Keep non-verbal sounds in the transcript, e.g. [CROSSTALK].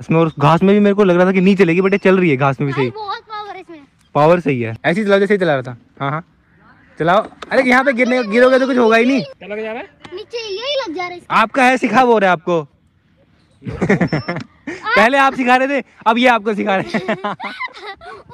घास में और घास में भी मेरे को लग रहा था कि नहीं चलेगी बट ये चल रही है घास में भी सही बहुत पावर पावर सही है ऐसी चलाओ जैसे चला रहा था हाँ हाँ चलाओ अरे यहाँ पे गिरने गिरोगे तो कुछ होगा ही नहीं आपका है सिखा बो रहा है आपको [LAUGHS] [LAUGHS] पहले आप सिखा रहे थे अब ये आपको सिखा रहे हैं [LAUGHS]